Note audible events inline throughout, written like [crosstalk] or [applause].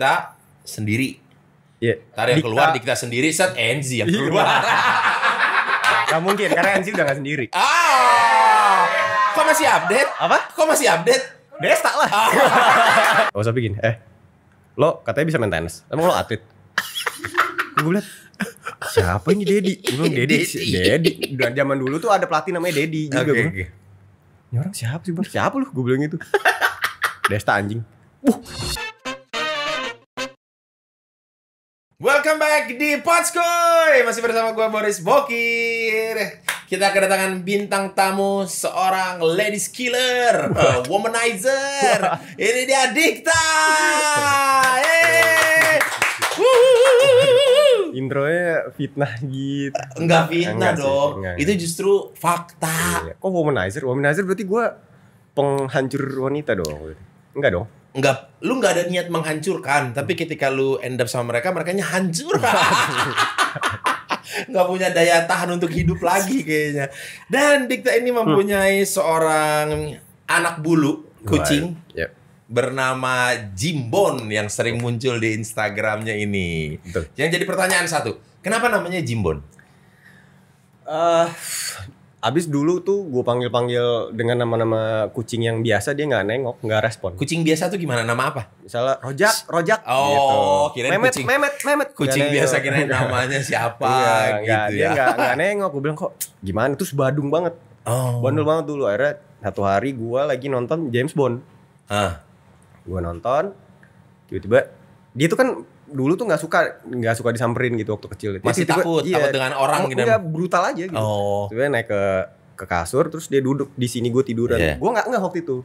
kita sendiri. Iya. Yeah. Tarik yang keluar di kita sendiri, set Enzi yang iya. keluar. [laughs] gak mungkin karena Enzi udah gak sendiri. Ah. kok masih update? Apa? Kok masih update? Desta lah. Ah. [laughs] Gak usah bikin. Eh. Lo katanya bisa main tenis. Emang lo atlet? gue bilang siapa ini Dedi? Gue bilang Dedi, Dedi. Dan zaman dulu tuh ada pelatih namanya Dedi juga. Okay, okay. Ini orang siapa sih Siapa lo? Gue bilang gitu. Desta [laughs] anjing. Uh. Welcome back di Potskoy Masih bersama gue Boris Bokir Kita kedatangan bintang tamu Seorang ladies killer uh, Womanizer Ini dia Dikta Intro Intronya fitnah gitu Enggak fitnah enggak dong sih, Itu justru fakta iya. Kok womanizer? Womanizer berarti gue penghancur wanita dong Enggak dong nggak lu nggak ada niat menghancurkan tapi ketika lu end up sama mereka mereka hancur [laughs] nggak punya daya tahan untuk hidup lagi kayaknya dan Dikta ini hmm. mempunyai seorang anak bulu kucing yep. Iya. bernama Jimbon yang sering muncul di Instagramnya ini Betul. yang jadi pertanyaan satu kenapa namanya Jimbon uh, Abis dulu tuh gue panggil-panggil dengan nama-nama kucing yang biasa dia nggak nengok, nggak respon. Kucing biasa tuh gimana nama apa? Misalnya Rojak, Rojak. Oh, gitu. kirain memet, kucing. Memet, Memet. Kucing biasa kirain namanya siapa iya, gitu gak, ya. Dia nggak nengok, gue bilang kok gimana? Terus badung banget. Oh. Bandel banget dulu. Akhirnya satu hari gue lagi nonton James Bond. Ah. Gue nonton, tiba-tiba dia tuh kan dulu tuh nggak suka nggak suka disamperin gitu waktu kecil gitu. masih tiba, takut iya, takut dengan orang gitu enggak brutal aja gitu oh. tiba naik ke ke kasur terus dia duduk di sini gue tiduran yeah. gue nggak nggak waktu itu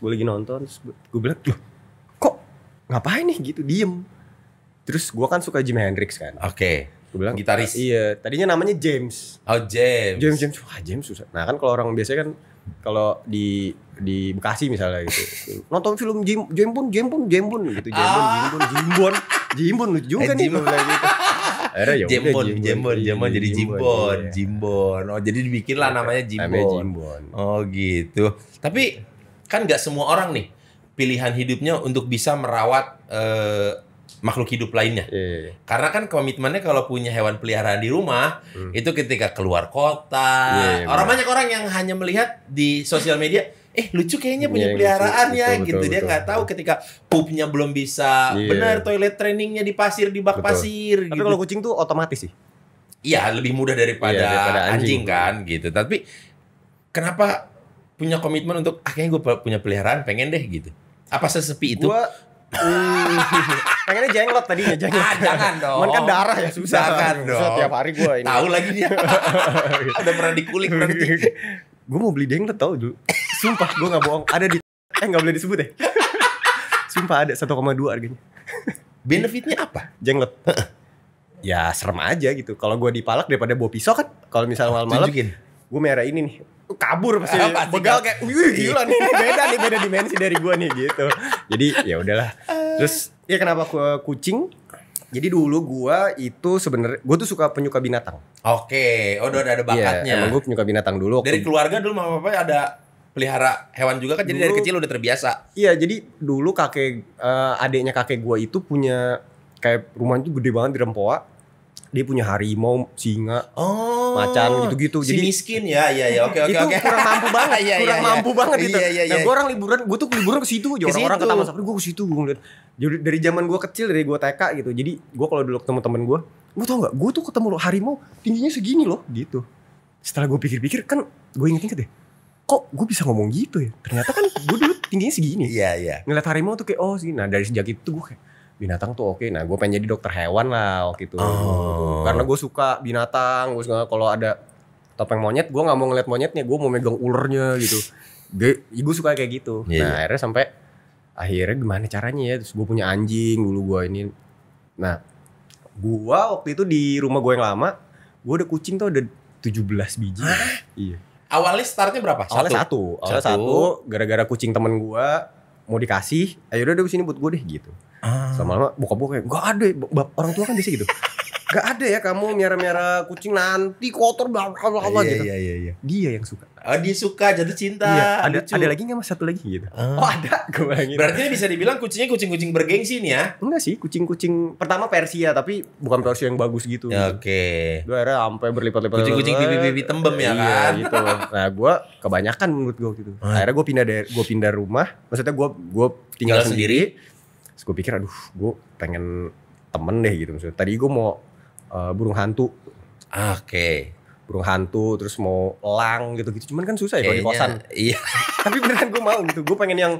gue lagi nonton gue bilang loh kok ngapain nih gitu diem terus gue kan suka Jimi Hendrix kan oke okay. gue bilang gitaris iya tadinya namanya James oh James James James wah James susah nah kan kalau orang biasanya kan kalau di di Bekasi misalnya gitu. Nonton film Jim ya iya, Jimbun Jimbun iya. Jimbun gitu Jimbun Jimbun Jimbun Jimbun lucu juga nih Jimbon Jimbon gitu. Akhirnya ya jadi Jimbon Jimbon. Oh jadi dibikin lah iya, namanya Jimbon. Oh gitu. Tapi kan nggak semua orang nih pilihan hidupnya untuk bisa merawat eh, makhluk hidup lainnya. iya. Karena kan komitmennya kalau punya hewan peliharaan di rumah hmm. itu ketika keluar kota. iya, orang banyak orang yang hanya melihat di sosial media eh lucu kayaknya punya yeah, iya, peliharaan ya betul, gitu betul, dia nggak tahu ketika pupnya belum bisa yeah. benar toilet trainingnya di pasir di bak betul. pasir tapi gitu. kalau kucing tuh otomatis sih iya lebih mudah daripada, yeah, daripada anjing. anjing kan gitu tapi kenapa punya komitmen untuk ah, akhirnya gue punya peliharaan pengen deh gitu apa sesepi itu gua, Hmm. [laughs] Pengennya jenglot tadinya jenglot. Ah, jangan dong. [laughs] Cuman kan darah ya susah. Jangan dong. Susah tiap hari gue ini. Tahu lagi dia. [laughs] Udah pernah dikulik berarti. gue mau beli jenglot tau dulu. Sumpah, gue gak bohong. Ada di... Eh, gak boleh disebut ya? [laughs] Sumpah ada 1,2 harganya. [laughs] Benefitnya apa? Jenggot. ya serem aja gitu. Kalau gue dipalak daripada bawa pisau kan. Kalau misalnya malam-malam. Gue merah ini nih. Kabur pasti. Ah, begal kayak, wih gila nih. Beda nih, beda dimensi dari gue nih gitu. Jadi ya udahlah. Terus ya kenapa gue kucing? Jadi dulu gue itu sebenarnya gue tuh suka penyuka binatang. Oke, oh udah ada bakatnya. Iya, emang gue penyuka binatang dulu. Waktu Dari keluarga dulu mama papa ada pelihara hewan juga kan jadi dulu, dari kecil udah terbiasa. Iya, jadi dulu kakek uh, adiknya kakek gua itu punya kayak rumahnya tuh gede banget di Rempoa. Dia punya harimau, singa, oh, macan gitu-gitu. Si jadi miskin ya, ya ya. Oke oke oke. kurang mampu [laughs] banget, iya, iya, kurang iya, mampu banget gitu. Iya, iya, iya. Nah, iya. gue orang liburan, gue tuh liburan ke situ, orang-orang ke taman safari gue ke situ, gue ngeliat. Jadi dari zaman gue kecil dari gue TK gitu. Jadi gue kalau dulu ketemu temen gue, gue tau nggak, Gue tuh ketemu harimau tingginya segini loh gitu. Setelah gue pikir-pikir kan gue inget-inget deh kok gue bisa ngomong gitu ya ternyata kan gue dulu tingginya segini iya yeah, iya yeah. ngeliat harimau tuh kayak oh sih nah dari sejak itu gue kayak binatang tuh oke okay. nah gue pengen jadi dokter hewan lah waktu itu oh. karena gue suka binatang gue suka kalau ada topeng monyet gue nggak mau ngeliat monyetnya gue mau megang ulernya gitu gue gue suka kayak gitu yeah, nah yeah. akhirnya sampai akhirnya gimana caranya ya terus gue punya anjing dulu gue ini nah gue waktu itu di rumah gue yang lama gue ada kucing tuh ada 17 biji iya Awalnya startnya berapa? Awalnya satu. satu. Awalnya satu. Gara-gara kucing temen gue mau dikasih, ayo udah deh sini buat gue deh gitu. Ah. Sama lama buka buka kayak gak ada. Orang tua kan biasa gitu. [laughs] Gak ada ya kamu miara-miara kucing nanti kotor bla bla bla iya, gitu. Iya iya iya. Dia yang suka. Oh, dia suka jatuh cinta. Iya, ada lucu. ada lagi nggak mas satu lagi gitu? Ah. Oh ada, gue gitu. Berarti bisa dibilang kucingnya kucing-kucing bergengsi nih ya? Enggak sih, kucing-kucing pertama Persia tapi bukan Persia yang bagus gitu. Oke. Okay. Gue akhirnya sampai berlipat-lipat. Kucing-kucing pipi-pipi tembem ya iya, kan? gitu. Nah gue kebanyakan menurut gue gitu. Hmm. Akhirnya gue pindah dari gue pindah rumah. Maksudnya gue gue tinggal, tinggal sendiri. sendiri. Terus gue pikir aduh gue pengen temen deh gitu maksudnya. Tadi gue mau uh, burung hantu. Oke. Okay. Burung hantu, terus mau elang gitu-gitu. Cuman kan susah ya kalau di kosan. Iya. [laughs] Tapi beneran gue mau gitu. Gue pengen yang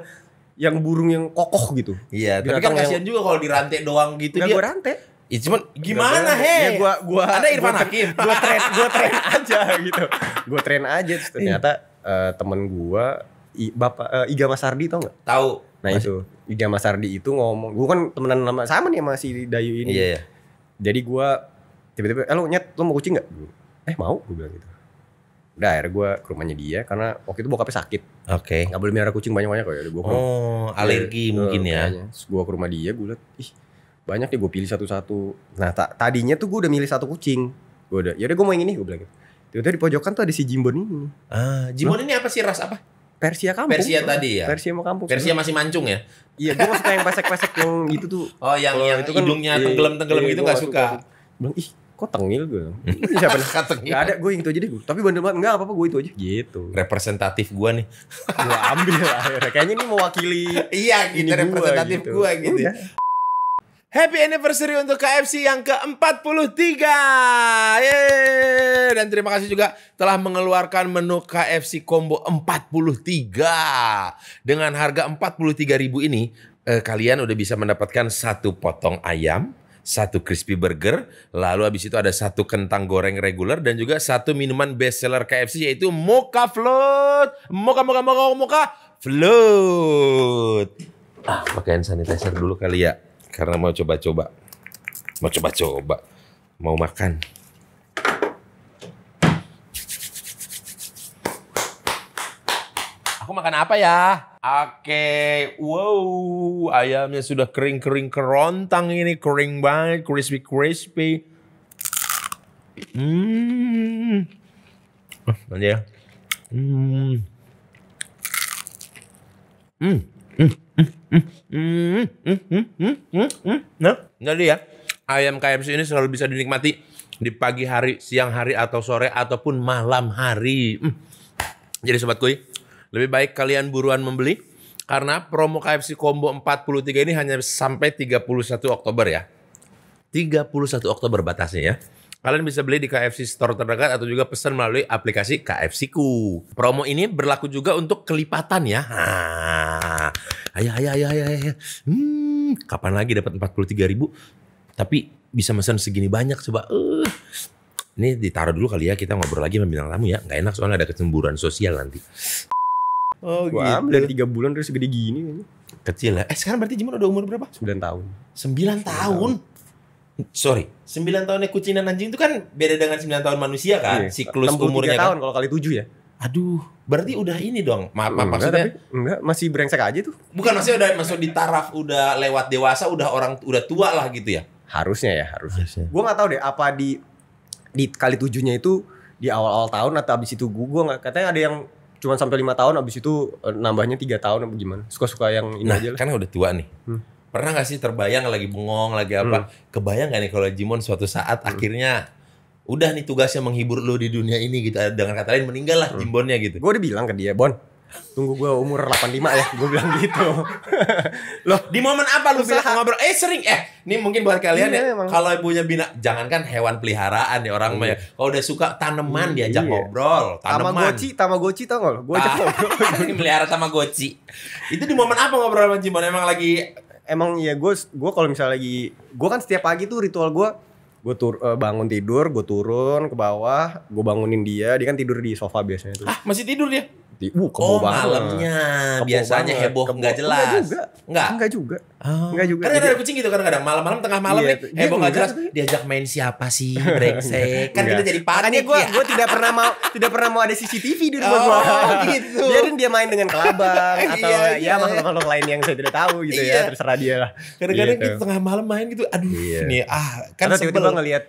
yang burung yang kokoh gitu. Iya. Tapi kan kasihan yang... juga kalau dirantai doang gitu. Gak dia. gue rantai. Ya cuman gimana he? Ya gua gua Ada Irfan gua, Hakim. [laughs] Gua train gua train [laughs] aja gitu. gue train aja terus ternyata uh, temen gua Bapak uh, Iga Mas Ardi tau gak? Tahu. Nah Mas... itu Iga Mas Ardi itu ngomong, gua kan temenan sama sama nih sama si Dayu ini. Iya. Yeah. Jadi gua tiba-tiba eh lo nyet lo mau kucing nggak eh mau gue bilang gitu udah akhirnya gue ke rumahnya dia karena waktu itu bokapnya sakit oke okay. nggak boleh melihara kucing banyak banyak kok ya oh alergi ke, eh, mungkin ya gue ke rumah dia gue liat ih banyak deh gue pilih satu-satu nah ta tadinya tuh gue udah milih satu kucing gue udah yaudah gue mau yang ini gue bilang gitu tiba-tiba di pojokan tuh ada si Jimbon ini ah Jimbon nah. ini apa sih ras apa Persia kampung. Persia tadi ya. Persia mau kampung. Persia masih mancung ya. Iya, gue maksudnya yang pesek-pesek yang itu tuh. [laughs] Oh, yang yang itu kan, hidungnya tenggelam-tenggelam iya, gitu gak suka. Bilang ih kok tengil gue siapa nih kata gak ada gue itu aja deh gue tapi bandel banget enggak apa apa gue itu aja gitu representatif gue nih [laughs] gue ambil lah. kayaknya ini mewakili iya gitu representatif gue gitu, gua, gitu. Ya? Iya. Happy anniversary untuk KFC yang ke-43. Yeay. Dan terima kasih juga telah mengeluarkan menu KFC combo 43. Dengan harga 43.000 ini, eh, kalian udah bisa mendapatkan satu potong ayam, satu crispy burger, lalu habis itu ada satu kentang goreng reguler dan juga satu minuman best seller KFC yaitu Mocha Float. Mocha Mocha Mocha Mocha Float. Ah, pakai hand sanitizer dulu kali ya karena mau coba-coba. Mau coba-coba. Mau makan. Aku makan apa ya? Oke, wow, ayamnya sudah kering-kering kerontang ini, kering banget, crispy crispy. Hmm, nanti ya. Hmm. Hmm. Hmm. Hmm. Hmm. Hmm. Hmm. hmm, hmm, hmm nah, jadi ya, ayam KFC ini selalu bisa dinikmati di pagi hari, siang hari, atau sore, ataupun malam hari. Hmm. Jadi sobat kuy, lebih baik kalian buruan membeli karena promo KFC Combo 43 ini hanya sampai 31 Oktober ya. 31 Oktober batasnya ya. Kalian bisa beli di KFC store terdekat atau juga pesan melalui aplikasi KFC Ku. Promo ini berlaku juga untuk kelipatan ya. Ah. Ayah, ayah, ayah, ayah, ayah. Hmm, kapan lagi dapat 43 ribu? Tapi bisa pesan segini banyak coba. Uh. Ini ditaruh dulu kali ya kita ngobrol lagi sama bintang tamu ya. Gak enak soalnya ada kecemburuan sosial nanti. Oh gua gitu. ambil 3 bulan terus gede gini. Kecil lah. Eh sekarang berarti Jimin udah umur berapa? Sembilan tahun. Sembilan tahun. tahun. Sorry. sembilan tahunnya kucing dan anjing itu kan beda dengan sembilan tahun manusia kan? Iya. Siklus umurnya kan? tahun kan? kalau kali 7 ya. Aduh, berarti udah ini dong. Maaf, -ma maksudnya. Tapi, enggak, masih brengsek aja tuh. Bukan maksudnya udah masuk di taraf udah lewat dewasa, udah orang udah tua lah gitu ya. Harusnya ya, harus. harusnya. Gua nggak tahu deh apa di di kali tujuhnya itu di awal-awal tahun atau abis itu gue nggak katanya ada yang cuma sampai lima tahun abis itu eh, nambahnya tiga tahun apa gimana suka-suka yang ini nah, aja lah karena udah tua nih hmm. pernah gak sih terbayang lagi bengong lagi apa hmm. kebayang gak nih kalau Jimon suatu saat hmm. akhirnya udah nih tugasnya menghibur lo di dunia ini gitu dengan kata lain meninggal lah hmm. Jimbonnya gitu gue udah bilang ke dia Bon tunggu gue umur 85 ya gue bilang gitu [laughs] loh di momen apa lu bilang ngobrol eh sering eh ini mungkin buat kalian ya. iya, ya kalau punya bina jangankan hewan peliharaan ya orang oh, ya. iya. kalau udah suka tanaman iya. diajak iya. ngobrol tanaman sama goci tau gak gue ajak ngobrol sama goci itu di momen apa ngobrol sama Jimon emang lagi emang ya gue gue kalau misalnya lagi gue kan setiap pagi tuh ritual gue gue tur eh, bangun tidur gue turun ke bawah gue bangunin dia dia kan tidur di sofa biasanya tuh ah masih tidur dia Sakti. Uh, oh, malamnya. biasanya banget. heboh nggak jelas. Enggak juga. Enggak. juga. Oh. Enggak juga. Karena ada kucing gitu kadang-kadang malam-malam tengah malam iya, heboh nggak jelas diajak main siapa sih brengsek. [laughs] kan iya. kita jadi panik Makanya gue ya. gue tidak pernah mau [laughs] tidak pernah mau ada CCTV di rumah gue. Oh, [laughs] gitu. Biarin dia main dengan kelabang iya, atau ya, iya. ya makhluk-makhluk lain yang saya tidak tahu gitu ya. Terserah dia lah. Kadang-kadang gitu. tengah malam main gitu aduh ini ah kan sebelum ngelihat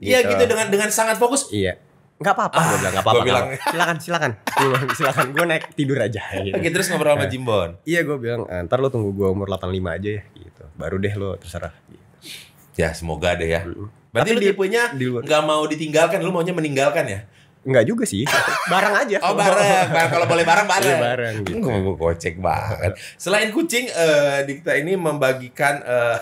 Iya gitu. gitu dengan dengan sangat fokus. Iya Enggak apa-apa, ah, gue bilang enggak apa-apa. Bilang... Silakan, silakan. silakan, silakan, gue naik tidur aja gitu. [laughs] Oke, terus ngobrol sama Jimbon. Iya, gue bilang, eh, "Ntar lo tunggu gue umur 85 aja ya." gitu. Baru deh lo terserah gitu. Ya, semoga deh ya. Berarti Tapi lu tipenya nggak mau ditinggalkan, lu maunya meninggalkan ya? Enggak juga sih. Barang aja. Oh, bareng. Kalau boleh bareng bareng. Iya, bareng gitu. Gue kocek banget. Selain kucing, uh, Dikta ini membagikan [laughs] uh,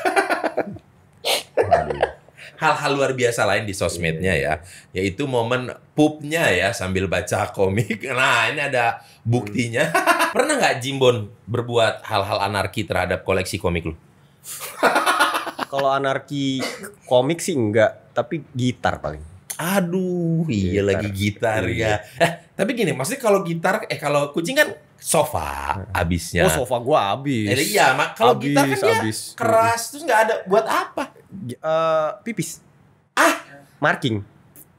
hal-hal luar biasa lain di sosmednya iya. ya. Yaitu momen pupnya ya sambil baca komik. [laughs] Nah ini ada buktinya. [laughs] Pernah nggak Jimbon berbuat hal-hal anarki terhadap koleksi komik lu? [laughs] Kalau anarki komik sih enggak, tapi gitar paling. Aduh, iya lagi gitar iya. ya. Eh, tapi gini, maksudnya kalau gitar, eh kalau kucing kan sofa nah. habisnya. Oh, sofa gua habis. Eh, iya, mak kalau gitar kan abis. dia keras, terus nggak ada buat apa? uh, pipis. Ah, marking.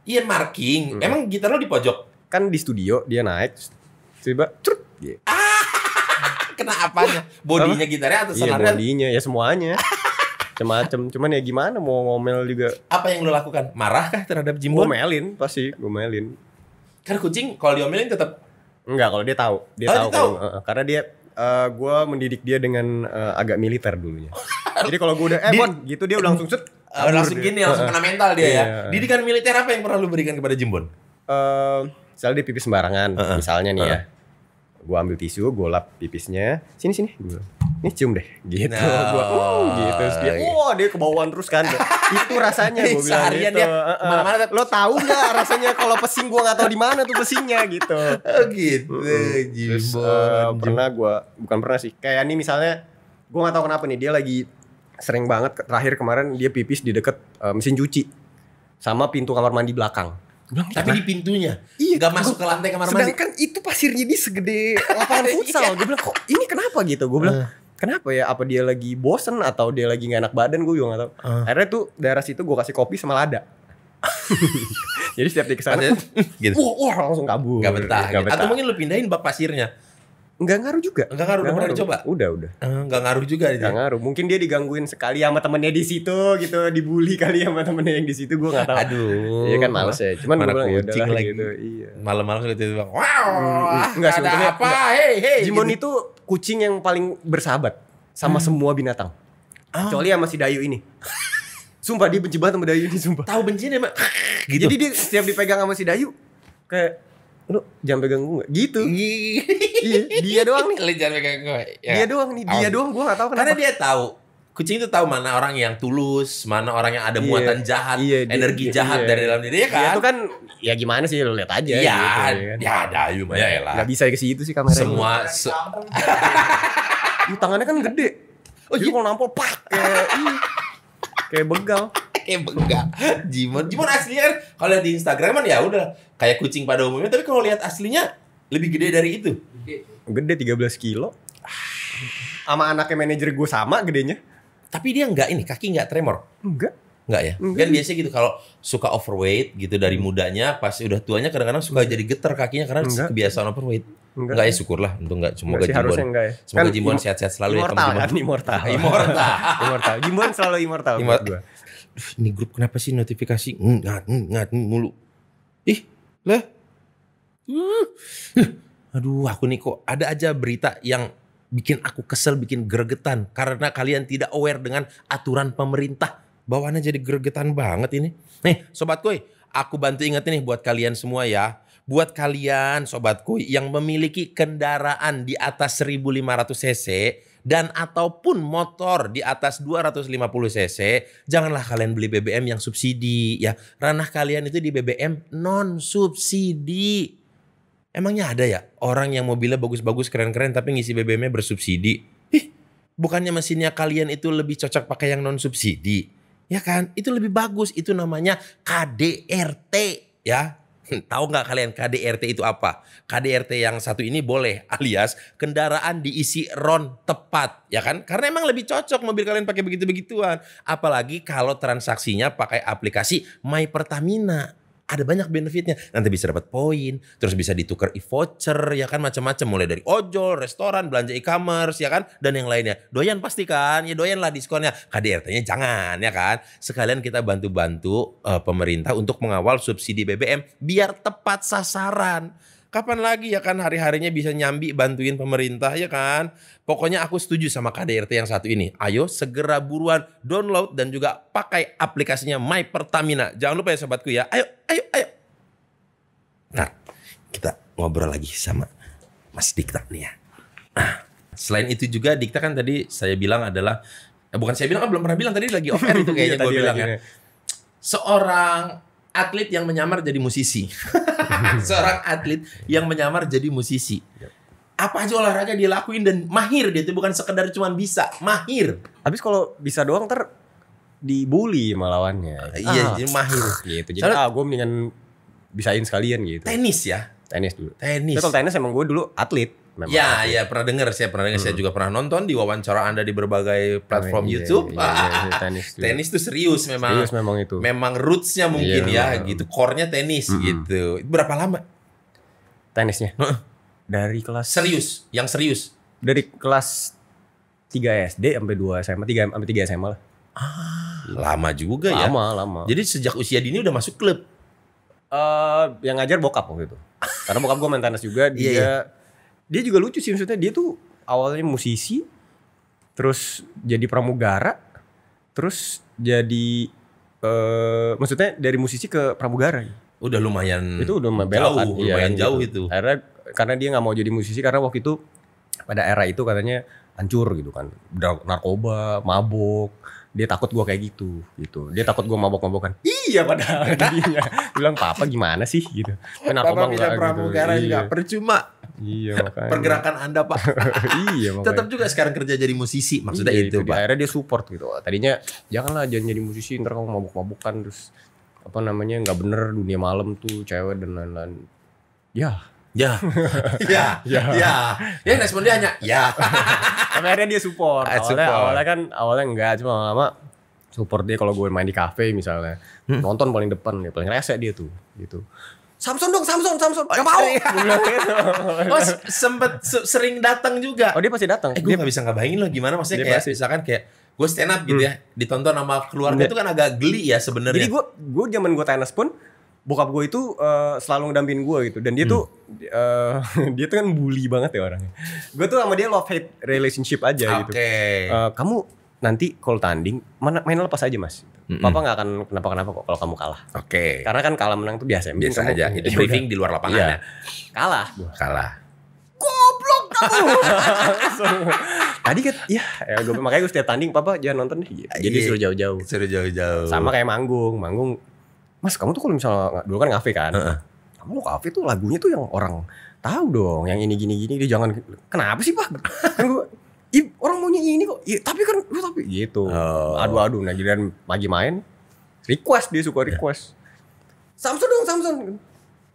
Iya marking. Hmm. Emang gitar lo di pojok? Kan di studio dia naik tiba truk. Yeah. [laughs] Ah, kena apanya? Bodinya gitarnya atau Iya bodinya ya semuanya. macam-macam. Cuman ya gimana mau ngomel juga. Apa yang lo lakukan? Marah kah terhadap Jimbo melin pasti, melin Kan kucing kalau diomelin tetap Enggak, kalau dia tahu. Dia oh, tahu, dia tahu. Kalau, uh, karena dia uh, eh, gue mendidik dia dengan uh, agak militer dulunya. Oh, jadi kalau gue udah eh Bon, gitu dia langsung set. Uh, langsung gini dia. langsung kena mental dia ya. Iya. Didikan militer apa yang pernah lu berikan kepada Jimbon? Uh, eh, misalnya dia pipis sembarangan, uh -uh. misalnya nih uh -uh. ya. Gue ambil tisu, gue lap pipisnya. Sini sini, gue nih cium deh gitu nah, gua oh, gitu terus dia iya. wah oh, dia kebawaan terus kan itu rasanya gue [laughs] bilang Seharian gitu dia, uh, uh. Mana -mana, lo tau gak rasanya kalau pesing gue gak tau di mana tuh pesingnya gitu [laughs] oh, gitu uh, uh. terus uh, pernah gue, bukan pernah sih kayak ini misalnya gue gak tau kenapa nih dia lagi sering banget terakhir kemarin dia pipis di deket uh, mesin cuci sama pintu kamar mandi belakang. Bilang, tapi di pintunya. Iya, gak masuk ke lantai kamar sedangkan mandi. Sedangkan itu pasirnya di segede [laughs] lapangan iya. futsal. Gue bilang, "Kok ini kenapa gitu?" Gue bilang, uh. "Kenapa ya? Apa dia lagi bosen atau dia lagi gak enak badan?" Gue juga gak tau. Uh. Eh. Akhirnya tuh daerah situ gue kasih kopi sama lada. [laughs] Jadi setiap dia kesana gitu. Wah, wah, langsung kabur. Gak betah. Gak gitu. betah. Atau mungkin lu pindahin bak pasirnya. Enggak ngaruh juga. Enggak ngaruh, udah pernah dicoba? Udah, udah. Enggak eh, ngaruh juga Enggak ngaruh. Mungkin dia digangguin sekali sama temennya di situ gitu, dibully kali sama temennya yang di situ gue enggak tahu. Aduh. Iya kan males ya. Cuman gua bilang ya udah lagi. Gitu. Iya. Malam-malam mm, mm, mm. gitu tiba wow. Enggak sih, ada apa? Hei, hei. Jimon itu kucing yang paling bersahabat sama hmm. semua binatang. Ah. Kecuali sama si Dayu ini. [laughs] Sumpah dia benci banget sama Dayu ini sumpah. Tahu bencinya mak. Gitu. Jadi dia setiap dipegang sama si Dayu kayak lu jangan pegang gue gitu iya dia doang nih lu jangan pegang gue ya. dia doang nih dia um. doang gue gak tahu kenapa karena dia tahu kucing itu tahu mana orang yang tulus, mana orang yang ada iya. muatan yeah, jahat, yeah, energi jahat yeah. dari dalam diri ya iya, kan. Ya, itu kan ya gimana sih lo lihat aja. Iya, gitu, ya, kan? ya ada ya, ya lah. Gak bisa ke situ sih kameranya. Semua se tangannya kan gede. Oh, iya. iya. kalau nampol pak kayak kayak begal kayak enggak [laughs] Jimon Jimon aslinya kan kalau lihat di Instagram kan ya udah kayak kucing pada umumnya tapi kalau lihat aslinya lebih gede dari itu gede 13 kilo sama anaknya manajer gue sama gedenya tapi dia enggak ini kaki enggak tremor enggak Enggak ya? Enggak. Kan biasanya gitu kalau suka overweight gitu dari mudanya pas udah tuanya kadang-kadang suka jadi getar kakinya karena enggak. kebiasaan overweight. Enggak, enggak ya syukurlah untuk enggak semoga enggak Jimbon. Enggak ya. Semoga kan, Jimbon sehat-sehat selalu ya, immortal, ya teman-teman. Kan, [laughs] immortal. immortal. immortal. Jimbon selalu immortal. Immortal ini grup kenapa sih notifikasi ngat ngat mulu ih lah aduh aku nih kok ada aja berita yang bikin aku kesel bikin gregetan karena kalian tidak aware dengan aturan pemerintah bawaannya jadi gregetan banget ini nih sobat koi aku bantu ingat nih buat kalian semua ya buat kalian sobat koi yang memiliki kendaraan di atas 1500 cc dan ataupun motor di atas 250 cc, janganlah kalian beli BBM yang subsidi ya. Ranah kalian itu di BBM non subsidi. Emangnya ada ya orang yang mobilnya bagus-bagus keren-keren tapi ngisi bbm bersubsidi? Ih, bukannya mesinnya kalian itu lebih cocok pakai yang non subsidi? Ya kan? Itu lebih bagus, itu namanya KDRT ya. Hmm, tahu nggak kalian KDRT itu apa? KDRT yang satu ini boleh alias kendaraan diisi ron tepat ya kan? Karena emang lebih cocok mobil kalian pakai begitu-begituan. Apalagi kalau transaksinya pakai aplikasi My Pertamina ada banyak benefitnya. Nanti bisa dapat poin, terus bisa ditukar e-voucher, ya kan macam-macam mulai dari ojol, restoran, belanja e-commerce, ya kan dan yang lainnya. Doyan pasti kan? Ya doyan lah diskonnya. KDRT-nya jangan ya kan. Sekalian kita bantu-bantu uh, pemerintah untuk mengawal subsidi BBM biar tepat sasaran kapan lagi ya kan hari-harinya bisa nyambi bantuin pemerintah ya kan. Pokoknya aku setuju sama KDRT yang satu ini. Ayo segera buruan download dan juga pakai aplikasinya My Pertamina. Jangan lupa ya sobatku ya. Ayo, ayo, ayo. Nah, kita ngobrol lagi sama Mas Dikta nih ya. Nah, selain itu juga Dikta kan tadi saya bilang adalah ya bukan saya bilang kan belum pernah bilang tadi lagi off air [laughs] itu kayaknya iya, gue bilang ya. Iya. Seorang atlet yang menyamar jadi musisi. [laughs] [laughs] seorang atlet yang menyamar jadi musisi. Apa aja olahraga dia lakuin dan mahir dia itu bukan sekedar cuman bisa, mahir. Habis kalau bisa doang ter dibully melawannya iya, Ah, iya, jadi mahir gitu. Jadi Soalnya, ah gue mendingan bisain sekalian gitu. Tenis ya? Tenis dulu. Tenis. Tapi kalau tenis emang gue dulu atlet memang. Ya, asli. ya pernah dengar saya pernah dengar hmm. saya juga pernah nonton di wawancara Anda di berbagai platform iya, YouTube. Iya, iya, iya, [laughs] tenis, itu tenis itu serius memang. Serius memang itu. Memang rootsnya iya, mungkin iya, ya memang. gitu, core-nya tenis mm -hmm. gitu. Berapa lama tenisnya? Dari kelas serius, yang serius. Dari kelas 3 SD sampai 2 SMA, 3 sampai 3 SMA lah. Ah, lama juga lama, ya. Lama, lama. Jadi sejak usia dini udah masuk klub. Uh, yang ngajar bokap waktu itu. Karena bokap gue main tenis juga, iya, iya. dia yeah, yeah dia juga lucu sih maksudnya dia tuh awalnya musisi terus jadi pramugara terus jadi uh, maksudnya dari musisi ke pramugara ya udah lumayan itu udah lumayan jauh, kan? Iya, lumayan ya, jauh gitu. itu akhirnya karena dia nggak mau jadi musisi karena waktu itu pada era itu katanya hancur gitu kan narkoba mabok dia takut gua kayak gitu gitu dia takut gua mabok-mabokan iya padahal [laughs] Iya. bilang papa gimana sih gitu kenapa bang minum pramugara gitu. juga iya. percuma Iya [laughs] makanya. Pergerakan Anda, Pak. [laughs] iya [laughs] makanya. Tetap juga sekarang kerja jadi musisi, maksudnya iya, itu, itu Pak. Akhirnya dia support gitu. Tadinya janganlah jangan jadi musisi, ntar kamu mabuk-mabukan terus apa namanya nggak bener dunia malam tuh cewek dan lain-lain. Ya, Ya. ya. ya. Ya. Ya. Ya respon dia hanya ya. Tapi akhirnya dia support. Eh, awalnya, support. awalnya kan awalnya enggak cuma lama support dia kalau gue main di kafe misalnya. Hmm. Nonton paling depan ya paling rese dia tuh gitu. Samson dong, Samson, Samson. Gak oh, mau. Iya. [laughs] oh, sempet sering datang juga. Oh, dia pasti datang. Eh, gue dia... gak bisa ngabahin loh gimana maksudnya dia kayak pasti. misalkan kayak gue stand up gitu ya, hmm. ya, ditonton sama keluarga itu kan agak geli ya sebenarnya. Jadi gue gue zaman gue tenis pun bokap gue itu uh, selalu ngedampin gue gitu dan dia hmm. tuh uh, [laughs] dia tuh kan bully banget ya orangnya gue tuh sama dia love hate relationship aja okay. gitu uh, kamu nanti kalau tanding mana main lepas aja mas mm-hmm. papa nggak akan kenapa kenapa kok kalau kamu kalah oke okay. karena kan kalah menang tuh biasa biasa kamu, aja itu briefing di luar lapangan iya. ya kalah kalah goblok kamu [laughs] tadi kan ya, ya gue, makanya gue setiap tanding papa jangan nonton deh iya. jadi seru suruh jauh-jauh suruh jauh-jauh sama kayak manggung manggung mas kamu tuh kalau misalnya dulu kan ngafe kan uh-uh. kamu kafe tuh lagunya tuh yang orang tahu dong yang ini gini gini dia jangan kenapa sih pak kan orang maunya ini kok ya, tapi kan lu oh, tapi gitu oh. aduh aduh nah jadi lagi main request dia suka iya. request ya. Samsung dong Samsung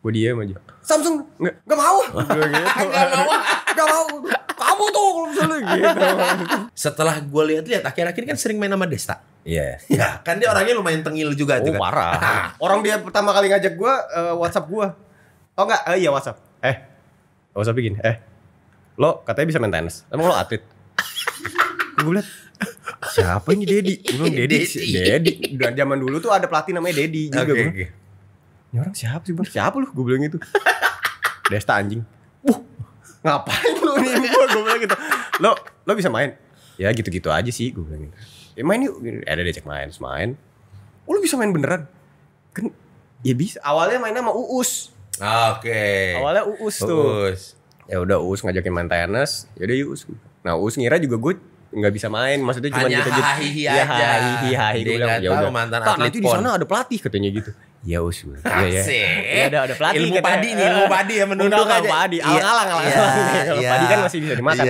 gue dia aja Samsung nggak nggak mau [laughs] gitu. [laughs] nggak mau nggak mau kamu tuh kalau misalnya gitu [laughs] setelah gue lihat-lihat akhir-akhir kan sering main sama Desta Iya. Yeah. Ya, kan dia orangnya lumayan tengil juga oh, tuh kan. parah. Orang dia pertama kali ngajak gua uh, WhatsApp gua. Oh enggak, uh, eh, iya WhatsApp. Eh. WhatsApp bikin. Eh. Lo katanya bisa main tenis. Emang lo atlet? gue liat siapa ini Dedi gue bilang Dedi Dedi dan zaman dulu tuh ada pelatih namanya Dedi juga okay, gue ini orang siapa sih bang siapa lu gue bilang gitu Desta anjing Uh. ngapain lu nih [laughs] gue gue bilang gitu lo lo bisa main ya gitu-gitu aja sih gue bilang gitu ya main yuk ada dia cek main terus main oh, lu bisa main beneran kan ya bisa awalnya main sama Uus ah, oke okay. awalnya Uus, Uus. tuh ya udah Uus ngajakin main tenis ya udah Uus nah Uus ngira juga gue nggak bisa main maksudnya cuma kita gitu hihi ya hihi hihi gue bilang ya udah mantan tak nanti di sana ada pelatih katanya gitu ya us gue ya, ya. ya ada ada pelatih ilmu katanya, padi nih ilmu padi ya menurut aja padi alang iya. alang alang iya, [laughs] kalau iya. padi kan masih bisa dimakan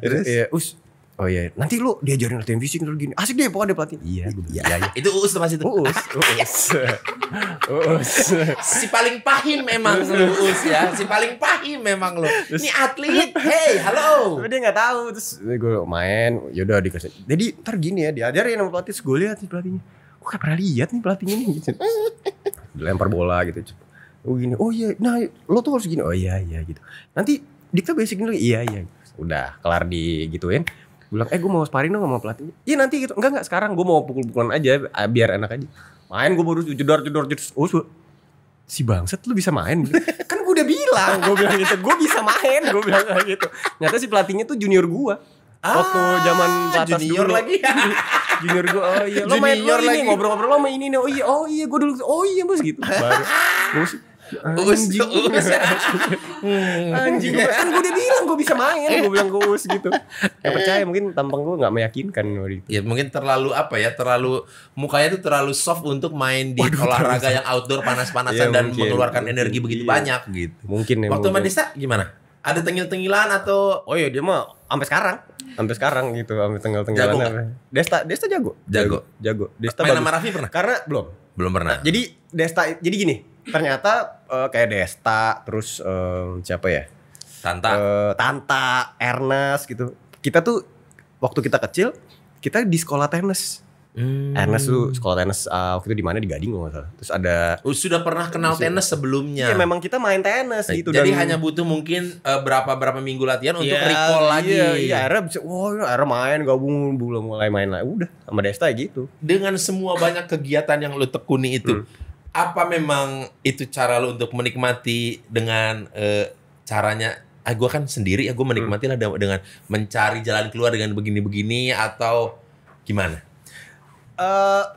terus, terus ya us Oh iya, nanti lu diajarin latihan fisik terus gini. Asik deh pokoknya dia pelatih. Iya, iya, iya. iya. Ya. Itu Uus tuh masih itu. Uus, Uus. [laughs] Iya. uus. si paling pahim memang lu Uus ya. Si paling pahim memang lu. Ini atlet. Hey, halo. Tapi dia enggak tahu terus gue main, yaudah dikasih. Jadi ntar gini ya, diajarin sama pelatih, gue lihat nih pelatihnya. Gue gak pernah lihat nih pelatihnya nih gitu. Lempar bola gitu. Oh gini, oh iya, nah lo tuh harus gini. Oh iya, iya gitu. Nanti dikta basic dulu. Iya, iya. Udah kelar di gituin bilang eh gue mau sparring dong sama pelatihnya iya nanti gitu enggak enggak sekarang gue mau pukul-pukulan aja eh, biar enak aja main gue baru jedor jedor jedor oh su- si bangset lu bisa main [laughs] kan gue udah bilang gue bilang gitu gue bisa main gue bilang gitu nyata si pelatihnya tuh junior gue ah, waktu zaman batas junior lagi ya? [laughs] junior gue oh iya lo main lo ini ngobrol-ngobrol lo main ini oh iya oh iya gue dulu oh iya bos gitu baru gue [laughs] Us, us. Anjing, [laughs] iya. kan gue udah bilang gue bisa main, gue bilang gue us gitu. Gak percaya mungkin tampang gue gak meyakinkan waktu itu. Ya mungkin terlalu apa ya, terlalu mukanya tuh terlalu soft untuk main di Waduh, olahraga yang outdoor panas-panasan ya, dan mungkin. mengeluarkan energi begitu iya. banyak gitu. Mungkin ya. Waktu Madesa gimana? Ada tengil-tengilan atau Oh iya dia mah sampai sekarang sampai sekarang gitu sampai tengil tengilan jago Desta Desta jago jago jago Desta main bagus. sama Raffi pernah karena belum belum pernah jadi Desta jadi gini ternyata uh, kayak Desta terus um, siapa ya Tanta uh, Tanta Ernest gitu kita tuh waktu kita kecil kita di sekolah tenis Hmm. Ernest tuh sekolah tenis uh, waktu itu di mana di Gading nggak salah. Terus ada uh, sudah pernah kenal sudah. Ya. tenis sebelumnya. Iya memang kita main tenis gitu. Jadi dan, hanya butuh mungkin uh, berapa berapa minggu latihan yeah, untuk iya, recall iya, lagi. Iya, iya Era bisa, wah wow, Era iya, main gabung belum mulai main lah. Udah sama Desta gitu. Dengan semua banyak kegiatan yang lu tekuni itu, hmm apa memang itu cara lo untuk menikmati dengan uh, caranya ah gue kan sendiri ya gue hmm. menikmati lah dengan mencari jalan keluar dengan begini-begini atau gimana? Uh,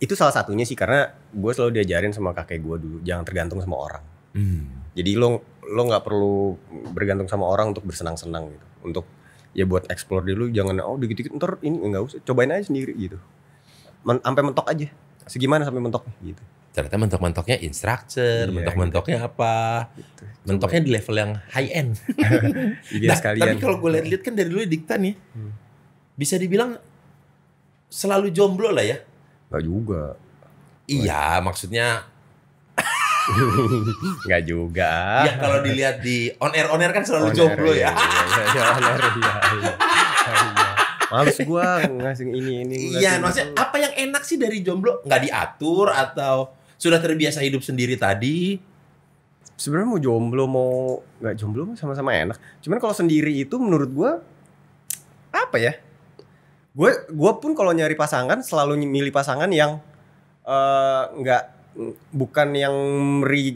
itu salah satunya sih karena gue selalu diajarin sama kakek gue dulu jangan tergantung sama orang. Hmm. Jadi lo lo nggak perlu bergantung sama orang untuk bersenang-senang gitu. Untuk ya buat explore dulu jangan oh dikit-dikit ntar ini nggak usah cobain aja sendiri gitu. Men, sampai mentok aja segimana sampai mentok gitu ternyata mentok-mentoknya instructor, iya, mentok-mentoknya gitu. apa, gitu. mentoknya di level yang high end. [laughs] Iya, nah, sekalian. tapi kalau gue lihat-lihat kan dari dulu Dikta nih, hmm. bisa dibilang selalu jomblo lah ya. Gak juga. Iya, maksudnya [laughs] Gak juga. Ya kalau dilihat di on air on air kan selalu on jomblo air, ya. Iya iya, iya, iya, on air, iya, iya. Males gua ngasih ini ini. Iya, maksudnya apa yang enak sih dari jomblo? Gak diatur atau sudah terbiasa hidup sendiri tadi sebenarnya mau jomblo mau nggak jomblo sama-sama enak cuman kalau sendiri itu menurut gue apa ya gue gue pun kalau nyari pasangan selalu milih pasangan yang eh, nggak uh, bukan yang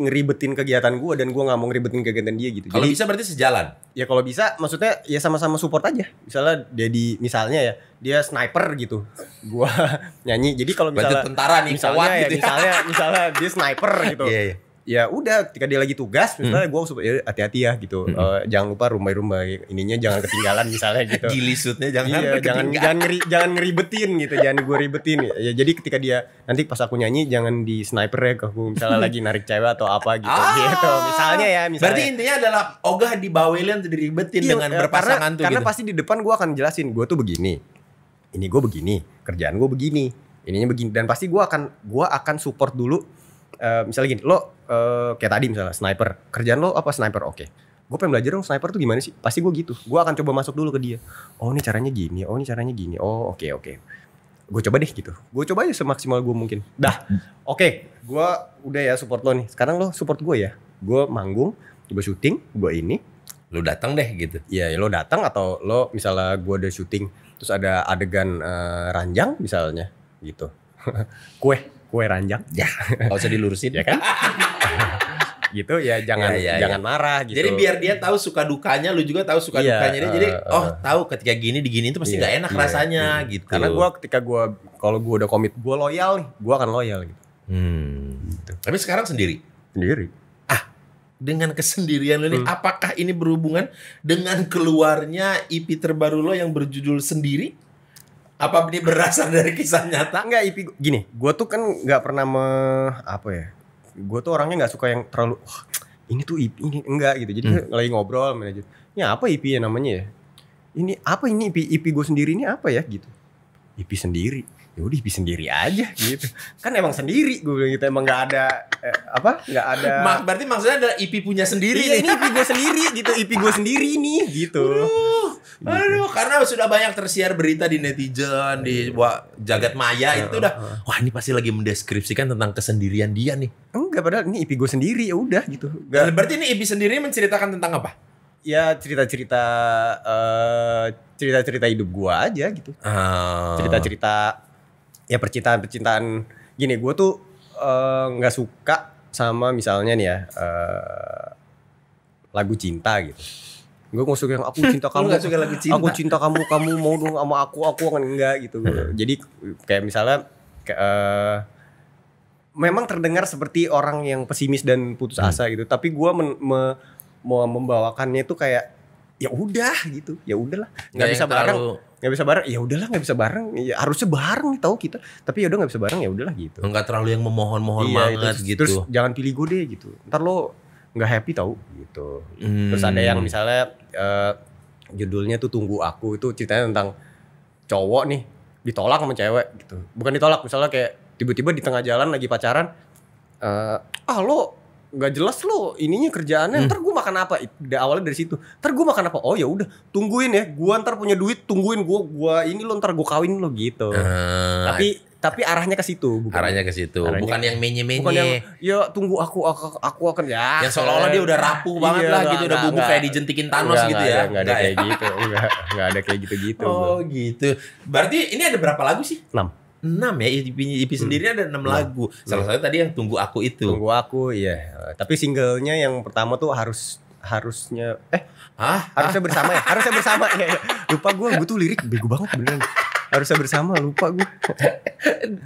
ngeribetin kegiatan gue dan gue nggak mau ngeribetin kegiatan dia gitu. Kalau bisa berarti sejalan. Ya kalau bisa, maksudnya ya sama-sama support aja. Misalnya dia di misalnya ya dia sniper gitu, gue [laughs] nyanyi. Jadi kalau misalnya tentara nih, misalnya ya, gitu. Ya. misalnya misalnya dia sniper gitu. yeah, yeah ya udah ketika dia lagi tugas hmm. misalnya hmm. gue ya hati-hati ya gitu hmm. uh, jangan lupa rumah-rumah ininya jangan ketinggalan misalnya gitu [laughs] gilisutnya jangan iya, jangan jangan ngeri, jangan ngeribetin gitu jangan gue ribetin ya, ya jadi ketika dia nanti pas aku nyanyi jangan di sniper ya aku misalnya lagi narik cewek atau apa gitu ah, gitu misalnya ya misalnya berarti intinya adalah ogah dibawelin atau diribetin iya, dengan eh, berpasangan karena, tuh karena gitu. pasti di depan gue akan jelasin gue tuh begini ini gue begini kerjaan gue begini ininya begini dan pasti gue akan gue akan support dulu uh, misalnya gini, lo uh, kayak tadi misalnya sniper, kerjaan lo apa sniper? Oke. Okay. Gue pengen belajar dong sniper tuh gimana sih? Pasti gue gitu. Gue akan coba masuk dulu ke dia. Oh, ini caranya gini. Oh, ini caranya gini. Oh, oke okay, oke. Okay. Gue coba deh gitu. Gue coba aja semaksimal gue mungkin. Dah. Oke, okay, gue udah ya support lo nih. Sekarang lo support gue ya. Gue manggung, gue syuting, gue ini, lo datang deh gitu. Iya, ya, lo datang atau lo misalnya gue ada syuting terus ada adegan uh, ranjang misalnya gitu. [laughs] Kue kue ranjang. Ya, gak usah dilurusin. [laughs] ya kan? [laughs] gitu ya jangan ya, ya, ya, jangan marah gitu. Jadi biar dia tahu suka dukanya, lu juga tahu suka ya, dukanya dia. Jadi uh, oh, tahu ketika gini digini itu pasti iya, nggak ya, enak ya, rasanya ya. gitu. Karena gua ketika gua kalau gua udah komit, gua loyal nih, gua akan loyal gitu. Hmm. Gitu. Tapi sekarang sendiri. Sendiri Ah dengan kesendirian lu ini hmm. apakah ini berhubungan dengan keluarnya IP terbaru lo yang berjudul sendiri? Apa ini berasal dari kisah nyata? Enggak, ipi gini, gue tuh kan nggak pernah me apa ya? Gue tuh orangnya nggak suka yang terlalu wah, ini tuh ipi ini enggak gitu. Jadi hmm. lagi ngobrol manajer. Ini apa ipi ya namanya ya? Ini apa ini ipi ipi gue sendiri ini apa ya gitu? ipi sendiri ya udah bisa sendiri aja gitu kan emang sendiri gue bilang gitu emang nggak ada eh, apa nggak ada [laughs] Ma, berarti maksudnya adalah IP punya sendiri iya, nih. ini IP gue sendiri gitu IP gue sendiri nih gitu uh, gitu. karena sudah banyak tersiar berita di netizen di wah, iya. jagat maya uh, itu udah uh, uh. wah ini pasti lagi mendeskripsikan tentang kesendirian dia nih enggak padahal ini IP gue sendiri ya udah gitu gak. Nah, berarti ini IP sendiri menceritakan tentang apa ya cerita-cerita cerita eh, cerita-cerita hidup gua aja gitu ah. cerita-cerita ya percintaan percintaan gini gue tuh eh, nggak uh, suka sama misalnya nih ya uh, lagu cinta gitu gue nggak suka yang aku cinta [laughs] kamu gak suka lagu cinta. aku cinta kamu kamu mau dong sama aku aku kan enggak gitu hmm. jadi kayak misalnya kayak, uh, eh, memang terdengar seperti orang yang pesimis dan putus hmm. asa gitu tapi gue mau membawakannya itu kayak ya udah gitu ya udahlah nggak bisa bareng nggak bisa bareng ya udahlah nggak bisa bareng ya harusnya bareng tahu kita tapi ya udah nggak bisa bareng ya udahlah gitu nggak terlalu yang memohon mohon iya, banget terus, gitu terus jangan pilih gue deh gitu ntar lo nggak happy tau gitu hmm. terus ada yang hmm. misalnya uh, judulnya tuh tunggu aku itu ceritanya tentang cowok nih ditolak sama cewek gitu bukan ditolak misalnya kayak tiba-tiba di tengah jalan lagi pacaran uh, ah lo nggak jelas lo ininya kerjaannya hmm. ntar gue makan apa udah awalnya dari situ ntar gue makan apa oh ya udah tungguin ya gue ntar punya duit tungguin gue gue ini lo ntar gue kawin lo gitu uh, tapi tapi arahnya ke situ bukan arahnya ke situ arahnya, bukan yang menye menye bukan yang ya tunggu aku aku, aku akan ya yang seolah-olah dia udah rapuh iya, banget iya, lah gitu enggak, udah bubuk kayak dijentikin Thanos enggak, gitu enggak, ya, ya? Gitu, nggak ada kayak gitu nggak ada kayak gitu gitu oh gitu berarti ini ada berapa lagu sih enam enam ya EP, EP hmm. sendiri ada enam lagu. Salah satu tadi yang Tunggu Aku itu. Tunggu Aku, iya. Tapi singlenya yang pertama tuh harus harusnya eh ah harusnya Hah? bersama ya harusnya bersama ya, lupa gue gue tuh lirik bego banget beneran harusnya bersama lupa gue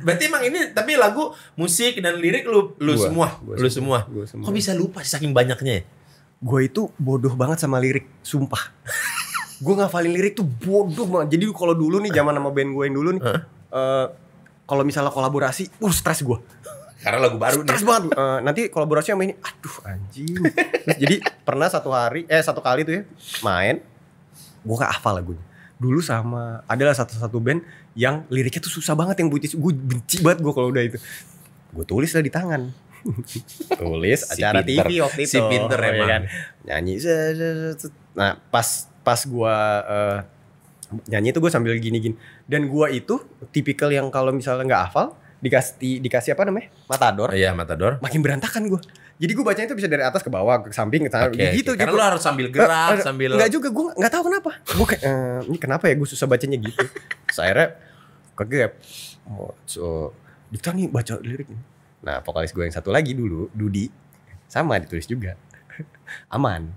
berarti emang ini tapi lagu musik dan lirik lu lu gua, semua gua lu semua, semua. semua kok bisa lupa saking banyaknya ya? gue itu bodoh banget sama lirik sumpah gue ngafalin lirik tuh bodoh banget jadi kalau dulu nih zaman sama band gue yang dulu nih huh? uh, eh, kalau misalnya kolaborasi, uh stres gue. Karena lagu baru stres nih. banget. Uh, nanti kolaborasi sama ini, aduh anjing. Terus, jadi pernah satu hari, eh satu kali tuh ya main, gue gak hafal lagunya. Dulu sama adalah satu-satu band yang liriknya tuh susah banget yang putih. Gue benci banget gue kalau udah itu. Gue tulis lah di tangan. [laughs] tulis si acara pinter. TV waktu itu. Si pinter iya emang. Ya kan? Nyanyi. Nah pas pas gue uh, nyanyi itu gue sambil gini-gini dan gue itu tipikal yang kalau misalnya nggak hafal dikasih dikasih apa namanya matador iya matador makin berantakan gue jadi gue bacanya itu bisa dari atas ke bawah ke samping ke sana okay, gitu okay. karena gitu. lo harus sambil gerak uh, sambil nggak juga gue nggak tahu kenapa gue kayak ehm, ini kenapa ya gue susah bacanya gitu saya rep kegep so Dita nih baca liriknya nah vokalis gue yang satu lagi dulu Dudi sama ditulis juga [laughs] aman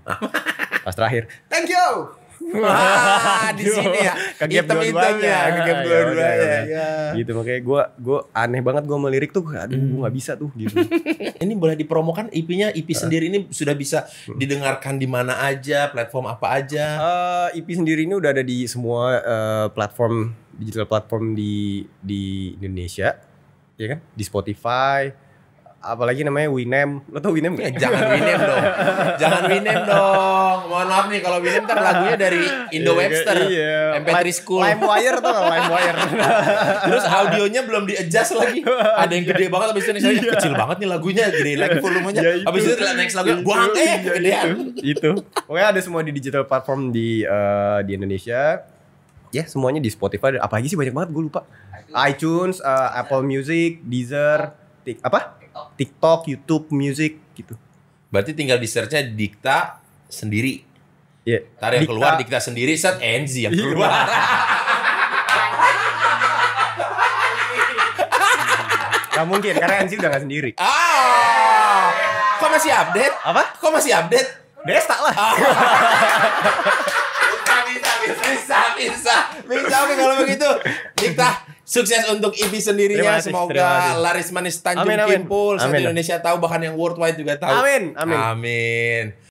pas terakhir thank you Wah, di sini ya. kaget dua-duanya, ah, kegap kan ya dua-duanya. Ya ya. Gitu makanya gue gue aneh banget gue melirik tuh, aduh hmm. gue gak bisa tuh gitu. [laughs] ini boleh dipromokan IP-nya IP sendiri ini sudah bisa hmm. didengarkan di mana aja, platform apa aja? Uh, eh, IP sendiri ini udah ada di semua uh, platform digital platform di di Indonesia, ya kan? Di Spotify, apalagi namanya Winem. Lo tau Winem gak? [laughs] jangan Winem dong. jangan Winem dong. Mohon maaf nih kalau Winem kan lagunya dari Indo iya, Webster. Iya. MP3 School. atau tuh Wire. [laughs] Terus audionya belum di adjust lagi. Ada yang gede banget abis itu nih saya iya. kecil banget nih lagunya, gede lagi [laughs] volumenya. Ya, abis itu next lagu buang eh iya, kegedean. Itu. Pokoknya ada semua di digital platform di uh, di Indonesia. Ya, yeah, semuanya di Spotify apalagi sih banyak banget gue lupa. iTunes, uh, Apple Music, Deezer, tik apa? TikTok, YouTube, music gitu. Berarti tinggal di Dikta sendiri. Iya. Yeah. Dikta. keluar Dikta sendiri, set NZ yang iya. keluar. gak mungkin karena NZ udah gak sendiri. Ah. kok masih update? Apa? Kok masih update? Desta lah. Ah. bisa, bisa, bisa, bisa, bisa. Oke kalau begitu, Dikta Sukses untuk Ibi sendirinya. Kasih, Semoga laris manis Tanjung amin, amin. Kimpul. Indonesia tahu bahkan yang worldwide juga tahu. Amin. Amin. amin.